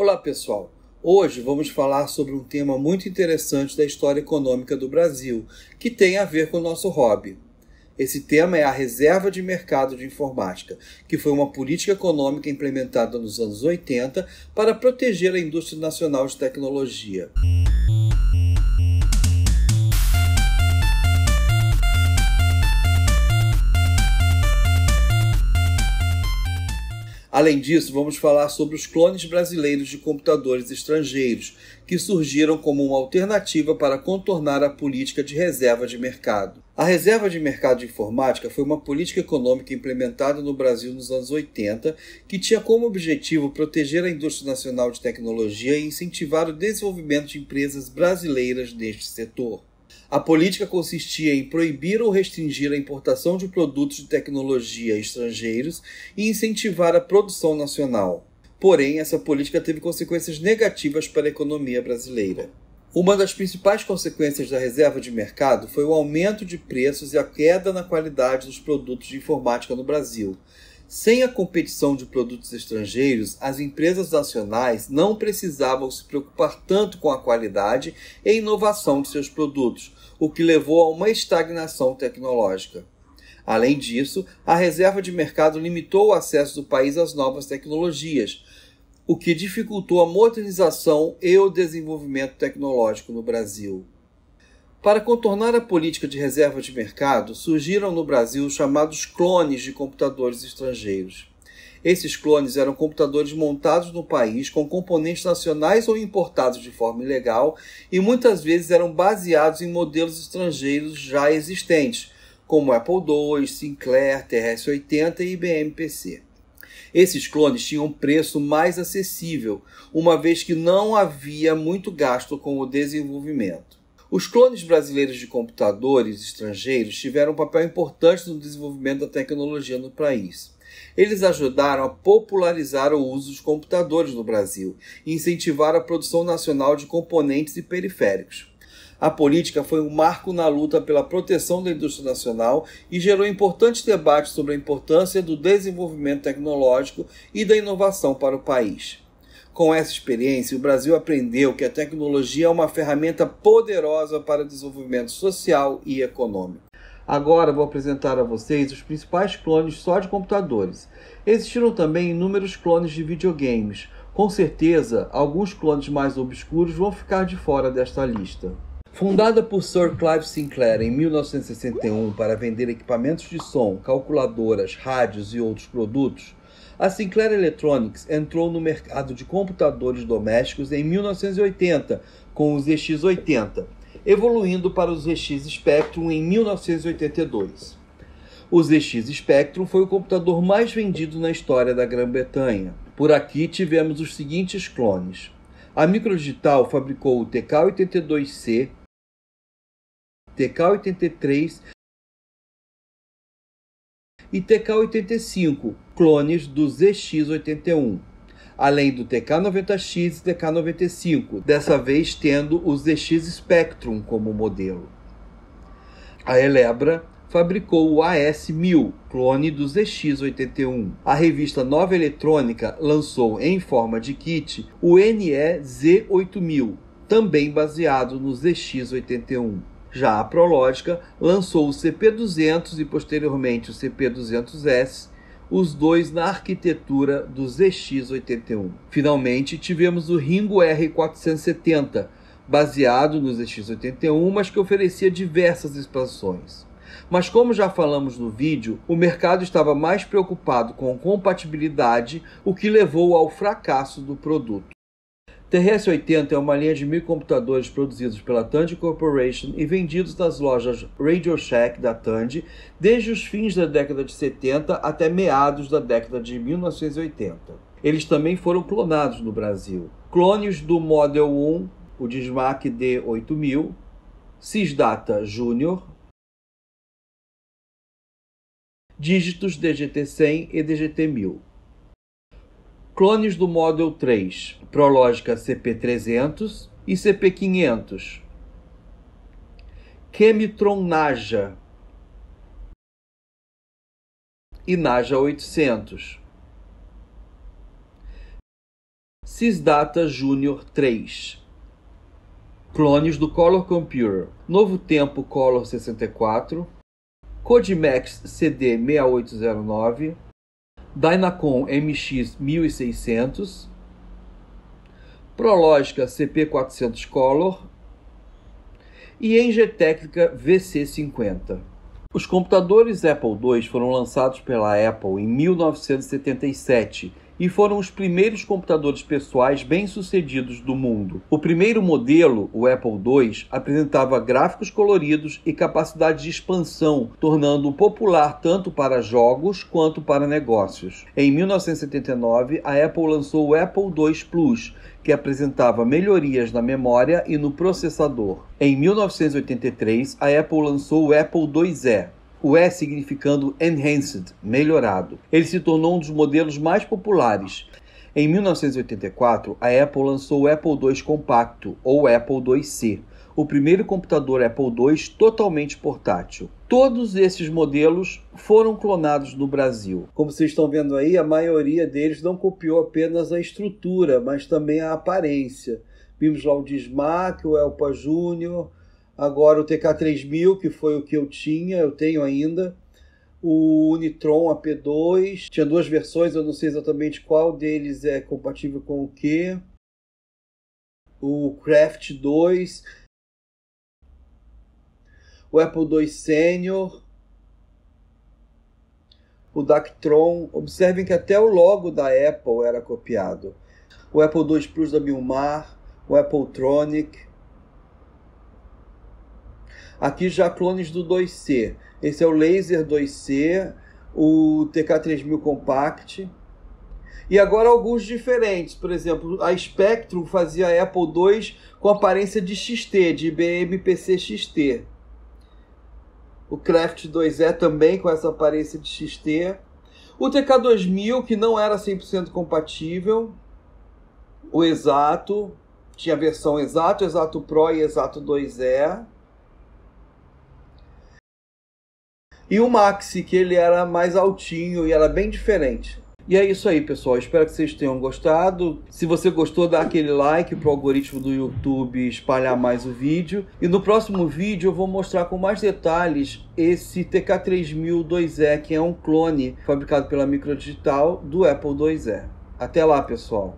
Olá, pessoal. Hoje vamos falar sobre um tema muito interessante da história econômica do Brasil, que tem a ver com o nosso hobby. Esse tema é a reserva de mercado de informática, que foi uma política econômica implementada nos anos 80 para proteger a indústria nacional de tecnologia. Além disso, vamos falar sobre os clones brasileiros de computadores estrangeiros, que surgiram como uma alternativa para contornar a política de reserva de mercado. A reserva de mercado de informática foi uma política econômica implementada no Brasil nos anos 80, que tinha como objetivo proteger a indústria nacional de tecnologia e incentivar o desenvolvimento de empresas brasileiras neste setor. A política consistia em proibir ou restringir a importação de produtos de tecnologia estrangeiros e incentivar a produção nacional. Porém, essa política teve consequências negativas para a economia brasileira. Uma das principais consequências da reserva de mercado foi o aumento de preços e a queda na qualidade dos produtos de informática no Brasil, sem a competição de produtos estrangeiros, as empresas nacionais não precisavam se preocupar tanto com a qualidade e inovação de seus produtos, o que levou a uma estagnação tecnológica. Além disso, a reserva de mercado limitou o acesso do país às novas tecnologias, o que dificultou a modernização e o desenvolvimento tecnológico no Brasil. Para contornar a política de reserva de mercado, surgiram no Brasil os chamados clones de computadores estrangeiros. Esses clones eram computadores montados no país com componentes nacionais ou importados de forma ilegal e muitas vezes eram baseados em modelos estrangeiros já existentes, como Apple II, Sinclair, TRS-80 e IBM PC. Esses clones tinham um preço mais acessível, uma vez que não havia muito gasto com o desenvolvimento. Os clones brasileiros de computadores estrangeiros tiveram um papel importante no desenvolvimento da tecnologia no país. Eles ajudaram a popularizar o uso dos computadores no Brasil e incentivaram a produção nacional de componentes e periféricos. A política foi um marco na luta pela proteção da indústria nacional e gerou importantes debates sobre a importância do desenvolvimento tecnológico e da inovação para o país. Com essa experiência, o Brasil aprendeu que a tecnologia é uma ferramenta poderosa para desenvolvimento social e econômico. Agora vou apresentar a vocês os principais clones só de computadores. Existiram também inúmeros clones de videogames. Com certeza, alguns clones mais obscuros vão ficar de fora desta lista. Fundada por Sir Clive Sinclair em 1961 para vender equipamentos de som, calculadoras, rádios e outros produtos, a Sinclair Electronics entrou no mercado de computadores domésticos em 1980 com os zx 80 evoluindo para os ZX Spectrum em 1982. O ZX Spectrum foi o computador mais vendido na história da Grã-Bretanha. Por aqui tivemos os seguintes clones. A Microdigital fabricou o TK-82C, TK-83 e TK85, clones do ZX81, além do TK90X e TK95, dessa vez tendo o ZX Spectrum como modelo. A Elebra fabricou o AS1000, clone do ZX81. A revista Nova Eletrônica lançou, em forma de kit, o NEZ8000, também baseado no ZX81. Já a Prológica lançou o CP200 e posteriormente o CP200S, os dois na arquitetura do ZX81. Finalmente, tivemos o Ringo R470, baseado no ZX81, mas que oferecia diversas expansões. Mas como já falamos no vídeo, o mercado estava mais preocupado com compatibilidade, o que levou ao fracasso do produto. Terrestre 80 é uma linha de mil computadores produzidos pela Tandy Corporation e vendidos nas lojas Radio Shack da Tandy desde os fins da década de 70 até meados da década de 1980. Eles também foram clonados no Brasil. Clones do Model 1, o Dismac D8000, Cisdata Júnior, dígitos DGT-100 e DGT-1000 clones do Model 3 Prologica CP300 e CP500. Chemitron Naja e Naja 800. Sysdata Junior 3 Clones do Color Computer Novo Tempo Color 64 Codemax CD 6809 Dynacon MX 1600, Prologica CP400 Color e Engetecnica VC50. Os computadores Apple II foram lançados pela Apple em 1977 e foram os primeiros computadores pessoais bem-sucedidos do mundo. O primeiro modelo, o Apple II, apresentava gráficos coloridos e capacidade de expansão, tornando-o popular tanto para jogos quanto para negócios. Em 1979, a Apple lançou o Apple II Plus, que apresentava melhorias na memória e no processador. Em 1983, a Apple lançou o Apple IIe, o E significando enhanced, melhorado. Ele se tornou um dos modelos mais populares. Em 1984, a Apple lançou o Apple II compacto, ou Apple IIc, o primeiro computador Apple II totalmente portátil. Todos esses modelos foram clonados no Brasil. Como vocês estão vendo aí, a maioria deles não copiou apenas a estrutura, mas também a aparência. Vimos lá o Dismac, o Elpa Júnior, Agora o TK3000, que foi o que eu tinha, eu tenho ainda. O Unitron AP2, tinha duas versões, eu não sei exatamente qual deles é compatível com o que. O Craft 2, o Apple II Senior, o Dactron. Observem que até o logo da Apple era copiado. O Apple II Plus da Milmar, o Apple Tronic, Aqui já clones do 2C. Esse é o Laser 2C, o TK3000 Compact. E agora alguns diferentes. Por exemplo, a Spectrum fazia a Apple II com aparência de XT, de IBM PC XT. O Craft 2E também com essa aparência de XT. O TK2000, que não era 100% compatível. O Exato, tinha a versão Exato, Exato Pro e Exato 2E. E o Maxi, que ele era mais altinho e era bem diferente. E é isso aí, pessoal. Espero que vocês tenham gostado. Se você gostou, dá aquele like para o algoritmo do YouTube espalhar mais o vídeo. E no próximo vídeo eu vou mostrar com mais detalhes esse TK3000-2E, que é um clone fabricado pela Microdigital do Apple 2E. Até lá, pessoal!